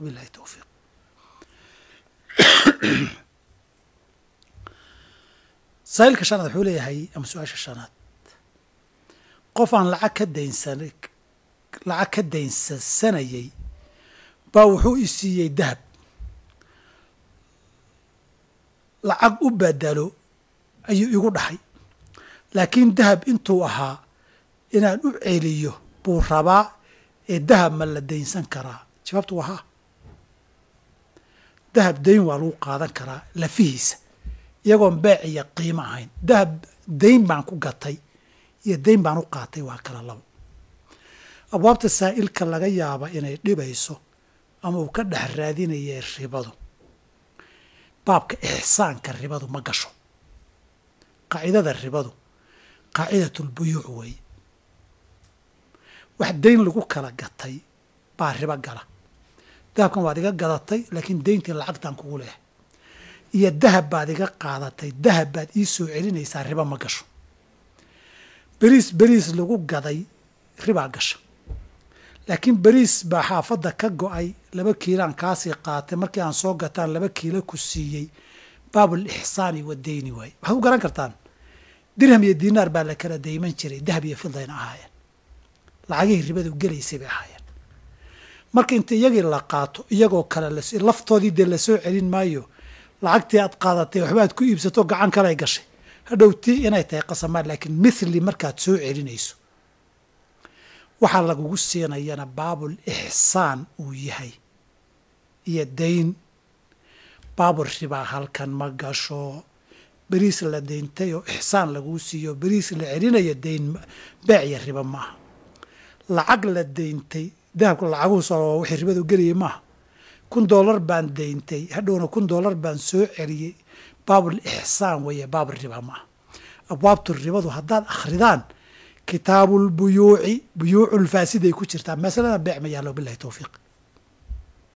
وبالله التوفيق saa'ilka shanaad wuxuu leeyahay ama su-aasha shanaad qof aan lacag ka daynsan lacag ka daynsansanayay baa wuxuu i siiyey dahab lacag u badalo ayuu igu dhahay laakiin dahab intuu ahaa inaan u celiyo buu rabaa ee dahab ma la daynsan karaa jawaabtu waa haa dahab dayn waa lagu qaadan karaa lafihiisa iyagoon beec iyo qiimo ahayn dahab dayn baan ku gatay iyo dayn baan u qaatay waa kala labo abwaabta saa-ilka laga yaaba inay dhibayso ama uu ka dhex raadinayee ribadu baabka ixsaanka ribadu ma gasho qaacidada ribadu qaacidatulbuyuuc weeye wax dayn lagu kala gatay baa ribo gala dahabkan waad iga gadatay laakiin deyntii lacagtaan kugu leehay iyo dahab baad iga qaadatay dahab baad ii soo celinaysaa riba ma gasho beriis beriis lagu gaday ribaa gasha laakiin beriis baa xaafadda ka go-ay laba kiilaan kaasii qaatay markii aan soo gataan laba kiilo ku siiyey baabul ixsaani wadeyni waaye waxaad ku garan kartaan dirham iyo diinaar baa la kala deyman jiray dahab iyo fildayna ahaayeen lacagihii ribadu gelaysay bay ahaayeen marka inta iyagii la qaato iyagoo kale laftoodii dee lasoo celin maayo lacagtii aad qaadatay waxba aad ku iibsato gacan kale ay gashay hadhow tii inay tahay qasamaad laakiin mithli markaad soo celinayso waxaa lagugu siinayana baabul ixsaan uu yahay iyo dayn baabul ribaa halkan ma gasho beriis la dayntayoo ixsaan laguu siiyo beriis la celinayo dayn baaciya riba maaha lacag la dayntay dahabka lacaguhu soo wixii ribadu gelayay maaha kun dollar baan deyntay hadhowna kun dollar baan soo celiyey baabul ixsaan weye baabul riba maaha abwaabtu ribadu haddaad akhridaan kitaabulbuyuuci buyuuculfaasid ay ku jirtaa masalada beec ma yaallo bilahi towfiiq